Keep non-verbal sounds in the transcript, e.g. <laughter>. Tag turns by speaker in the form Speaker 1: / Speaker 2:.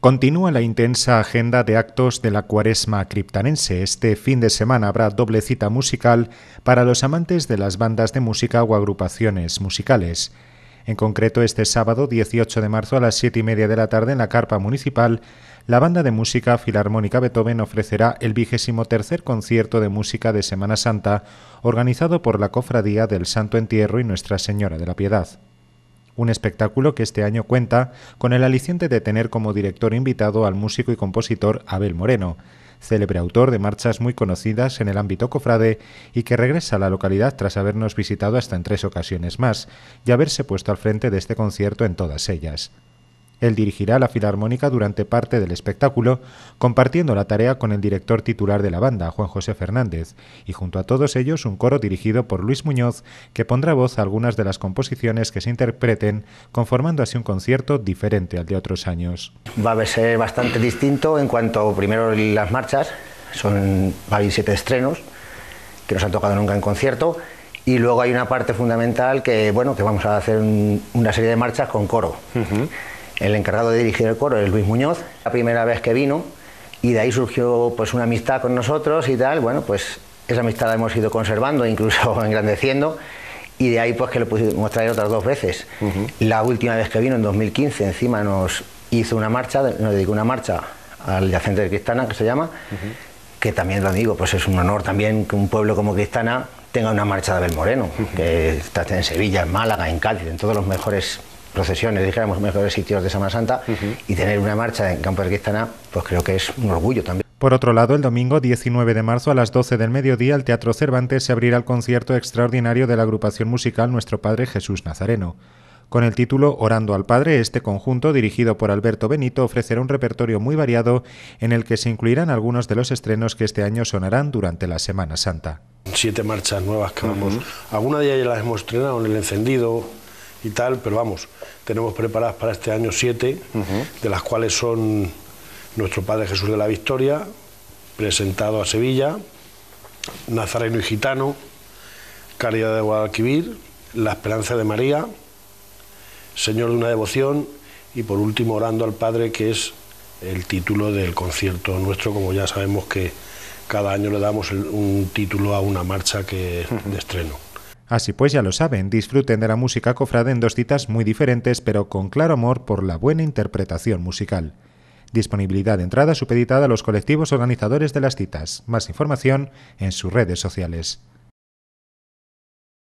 Speaker 1: Continúa la intensa agenda de actos de la cuaresma criptanense. Este fin de semana habrá doble cita musical para los amantes de las bandas de música o agrupaciones musicales. En concreto, este sábado 18 de marzo a las 7 y media de la tarde en la carpa municipal, la banda de música Filarmónica Beethoven ofrecerá el vigésimo tercer concierto de música de Semana Santa, organizado por la Cofradía del Santo Entierro y Nuestra Señora de la Piedad un espectáculo que este año cuenta con el aliciente de tener como director invitado al músico y compositor Abel Moreno, célebre autor de marchas muy conocidas en el ámbito cofrade y que regresa a la localidad tras habernos visitado hasta en tres ocasiones más y haberse puesto al frente de este concierto en todas ellas. Él dirigirá la Filarmónica durante parte del espectáculo, compartiendo la tarea con el director titular de la banda, Juan José Fernández, y junto a todos ellos un coro dirigido por Luis Muñoz, que pondrá voz a algunas de las composiciones que se interpreten, conformando así un concierto diferente al de otros años.
Speaker 2: Va a ser bastante distinto en cuanto primero las marchas,
Speaker 1: son va a siete
Speaker 2: estrenos que nos han tocado nunca en concierto, y luego hay una parte fundamental que bueno que vamos a hacer una serie de marchas con coro. El encargado de dirigir el coro es Luis Muñoz, la primera vez que vino y de ahí surgió pues una amistad con nosotros y tal, bueno, pues esa amistad la hemos ido conservando, <laughs> incluso engrandeciendo y de ahí pues que lo pudimos traer otras dos veces. La última vez que vino en 2015 encima nos hizo una marcha, nos dedicó una marcha al yacente de Cristana que se llama, que también lo digo, pues es un honor también que un pueblo como Cristana tenga una marcha de Abel Moreno, que está en Sevilla, en Málaga, en Cádiz, en todos los mejores procesiones, dijéramos, mejores sitios de Semana Santa y tener una marcha en Campo de Quistana, pues creo que es un orgullo también.
Speaker 1: Por otro lado, el domingo 19 de marzo a las 12 del mediodía, el Teatro Cervantes se abrirá el concierto extraordinario de la agrupación musical Nuestro Padre Jesús Nazareno. Con el título Orando al Padre, este conjunto, dirigido por Alberto Benito, ofrecerá un repertorio muy variado en el que se incluirán algunos de los estrenos que este año sonarán durante la Semana Santa.
Speaker 3: Siete marchas nuevas que vamos. ...alguna Algunas de ellas las hemos estrenado en el encendido, y tal, pero vamos, tenemos preparadas para este año siete, de las cuales son nuestro Padre Jesús de la Victoria, presentado a Sevilla, Nazareno y Gitano, Caridad de Guadalquivir, La Esperanza de María, Señor de una devoción y por último Orando al Padre, que es el título del concierto nuestro, como ya sabemos que cada año le damos un título a una marcha que es de estreno.
Speaker 1: Así pues, ya lo saben, disfruten de la música cofrada en dos citas muy diferentes, pero con claro amor por la buena interpretación musical. Disponibilidad de entrada supeditada a los colectivos organizadores de las citas. Más información en sus redes sociales.